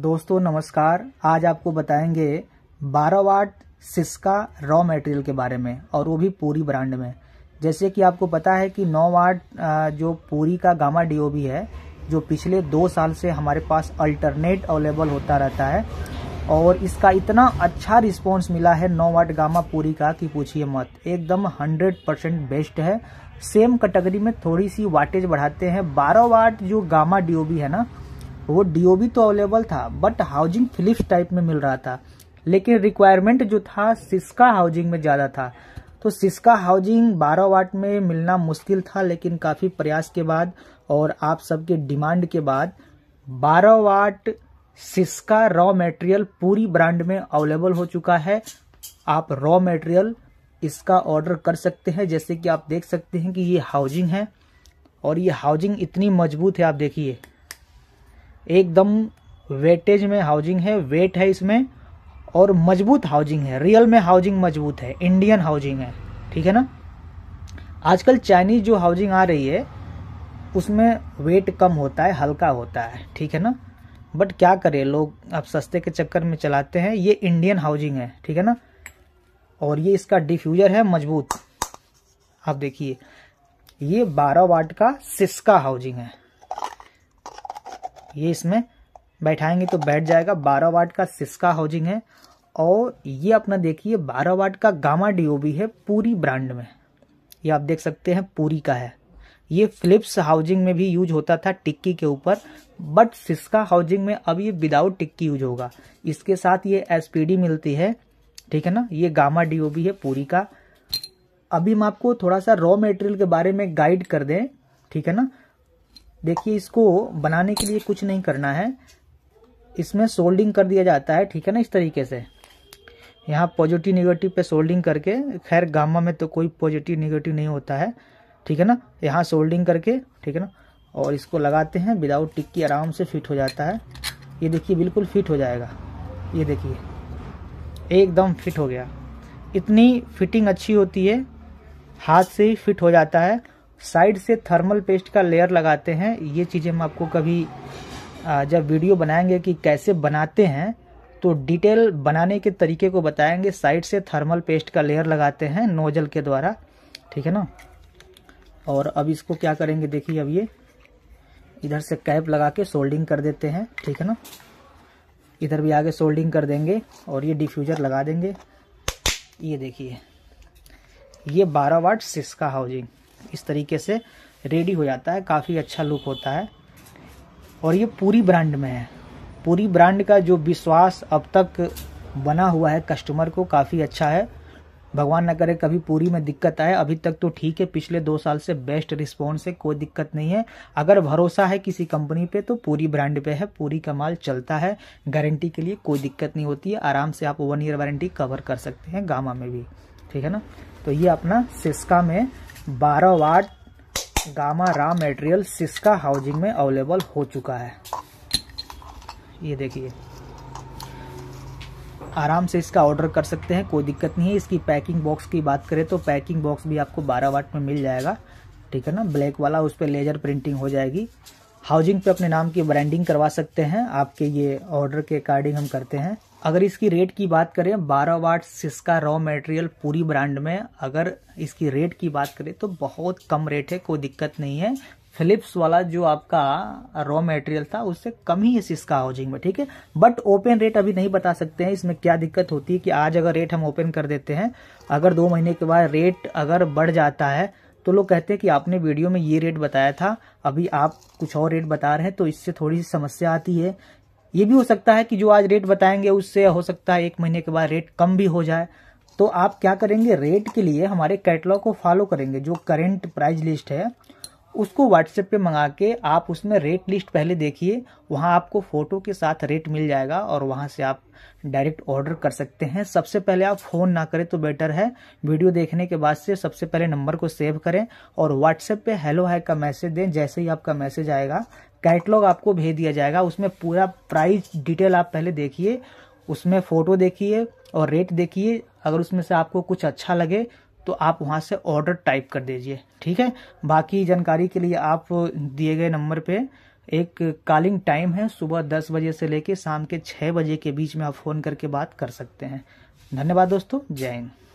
दोस्तों नमस्कार आज आपको बताएंगे 12 वाट सिस्का रॉ मटेरियल के बारे में और वो भी पूरी ब्रांड में जैसे कि आपको पता है कि 9 वाट जो पूरी का गामा डीओबी है जो पिछले दो साल से हमारे पास अल्टरनेट अवेलेबल होता रहता है और इसका इतना अच्छा रिस्पॉन्स मिला है 9 वाट गामा पूरी का कि पूछिए मत एकदम 100 परसेंट बेस्ट है सेम कैटेगरी में थोड़ी सी वाटेज बढ़ाते हैं 12 वाट जो गामा डीओबी है ना वो डी तो अवेलेबल था बट हाउसिंग फिलिप्स टाइप में मिल रहा था लेकिन रिक्वायरमेंट जो था सिस्का हाउसिंग में ज़्यादा था तो सिस्का हाउसिंग 12 वाट में मिलना मुश्किल था लेकिन काफ़ी प्रयास के बाद और आप सबके डिमांड के बाद 12 वाट सिस्का रॉ मटेरियल पूरी ब्रांड में अवेलेबल हो चुका है आप रॉ मटेरियल इसका ऑर्डर कर सकते हैं जैसे कि आप देख सकते हैं कि ये हाउसिंग है और ये हाउसिंग इतनी मजबूत है आप देखिए एकदम वेटेज में हाउसिंग है वेट है इसमें और मजबूत हाउसिंग है रियल में हाउसिंग मजबूत है इंडियन हाउसिंग है ठीक है ना आजकल चाइनीज जो हाउसिंग आ रही है उसमें वेट कम होता है हल्का होता है ठीक है ना बट क्या करें लोग अब सस्ते के चक्कर में चलाते हैं ये इंडियन हाउसिंग है ठीक है ना और ये इसका डिफ्यूजर है मजबूत आप देखिए ये 12 वाट का सिस्का हाउसिंग है ये इसमें बैठाएंगे तो बैठ जाएगा बारह वाट का सिस्का हाउजिंग है और ये अपना देखिए बारह वाट का गामा डीओबी है पूरी ब्रांड में ये आप देख सकते हैं पूरी का है ये फिलिप्स हाउजिंग में भी यूज होता था टिक्की के ऊपर बट सिस्का हाउजिंग में अब ये विदाउट टिक्की यूज होगा इसके साथ ये एसपीडी मिलती है ठीक है ना ये गामा डीओबी है पूरी का अभी हम आपको थोड़ा सा रॉ मेटेरियल के बारे में गाइड कर दें ठीक है ना देखिए इसको बनाने के लिए कुछ नहीं करना है इसमें सोल्डिंग कर दिया जाता है ठीक है ना इस तरीके से यहाँ पॉजिटिव निगेटिव पे सोल्डिंग करके खैर गामा में तो कोई पॉजिटिव निगेटिव नहीं होता है ठीक है ना यहाँ सोल्डिंग करके ठीक है ना और इसको लगाते हैं विदाउट टिक्की आराम से फिट हो जाता है ये देखिए बिल्कुल फिट हो जाएगा ये देखिए एकदम फिट हो गया इतनी फिटिंग अच्छी होती है हाथ से ही फिट हो जाता है साइड से थर्मल पेस्ट का लेयर लगाते हैं ये चीज़ें हम आपको कभी जब वीडियो बनाएंगे कि कैसे बनाते हैं तो डिटेल बनाने के तरीके को बताएंगे साइड से थर्मल पेस्ट का लेयर लगाते हैं नोजल के द्वारा ठीक है ना और अब इसको क्या करेंगे देखिए अब ये इधर से कैप लगा के सोल्डिंग कर देते हैं ठीक है ना इधर भी आगे सोल्डिंग कर देंगे और ये डिफ्यूज़र लगा देंगे ये देखिए ये 12 वाट सिस्का हाउसिंग इस तरीके से रेडी हो जाता है काफ़ी अच्छा लुक होता है और ये पूरी ब्रांड में है पूरी ब्रांड का जो विश्वास अब तक बना हुआ है कस्टमर को काफ़ी अच्छा है भगवान न करे कभी पूरी में दिक्कत आए अभी तक तो ठीक है पिछले दो साल से बेस्ट रिस्पॉन्स है कोई दिक्कत नहीं है अगर भरोसा है किसी कंपनी पे तो पूरी ब्रांड पे है पूरी का माल चलता है गारंटी के लिए कोई दिक्कत नहीं होती है आराम से आप वन ईयर वारंटी कवर कर सकते हैं गामा में भी ठीक है ना तो ये अपना सिस्का में 12 watt gamma raw material Syska housing में अवेलेबल हो चुका है ये देखिए आराम से इसका ऑर्डर कर सकते हैं कोई दिक्कत नहीं है इसकी पैकिंग बॉक्स की बात करें तो पैकिंग बॉक्स भी आपको 12 वाट में मिल जाएगा ठीक है ना ब्लैक वाला उस पर लेजर प्रिंटिंग हो जाएगी हाउसिंग पे अपने नाम की ब्रांडिंग करवा सकते हैं आपके ये ऑर्डर के अकॉर्डिंग हम करते हैं अगर इसकी रेट की बात करें बारह वाट सिस्का रॉ मटेरियल पूरी ब्रांड में अगर इसकी रेट की बात करें तो बहुत कम रेट है कोई दिक्कत नहीं है फिलिप्स वाला जो आपका रॉ मटेरियल था उससे कम ही है सिस्का हाउसिंग में ठीक है बट ओपन रेट अभी नहीं बता सकते हैं इसमें क्या दिक्कत होती है कि आज अगर रेट हम ओपन कर देते हैं अगर दो महीने के बाद रेट अगर बढ़ जाता है तो लोग कहते हैं कि आपने वीडियो में ये रेट बताया था अभी आप कुछ और रेट बता रहे हैं तो इससे थोड़ी सी समस्या आती है ये भी हो सकता है कि जो आज रेट बताएंगे उससे हो सकता है एक महीने के बाद रेट कम भी हो जाए तो आप क्या करेंगे रेट के लिए हमारे कैटलॉग को फॉलो करेंगे जो करेंट प्राइस लिस्ट है उसको व्हाट्सएप पे मंगा के आप उसमें रेट लिस्ट पहले देखिए वहाँ आपको फ़ोटो के साथ रेट मिल जाएगा और वहाँ से आप डायरेक्ट ऑर्डर कर सकते हैं सबसे पहले आप फ़ोन ना करें तो बेटर है वीडियो देखने के बाद से सबसे पहले नंबर को सेव करें और व्हाट्सएप पे हेलो हाय का मैसेज दें जैसे ही आपका मैसेज आएगा कैटलॉग आपको भेज दिया जाएगा उसमें पूरा प्राइस डिटेल आप पहले देखिए उसमें फ़ोटो देखिए और रेट देखिए अगर उसमें से आपको कुछ अच्छा लगे तो आप वहाँ से ऑर्डर टाइप कर दीजिए ठीक है बाकी जानकारी के लिए आप दिए गए नंबर पे एक कॉलिंग टाइम है सुबह दस बजे से लेकर शाम के छः बजे के बीच में आप फ़ोन करके बात कर सकते हैं धन्यवाद दोस्तों जय हिंद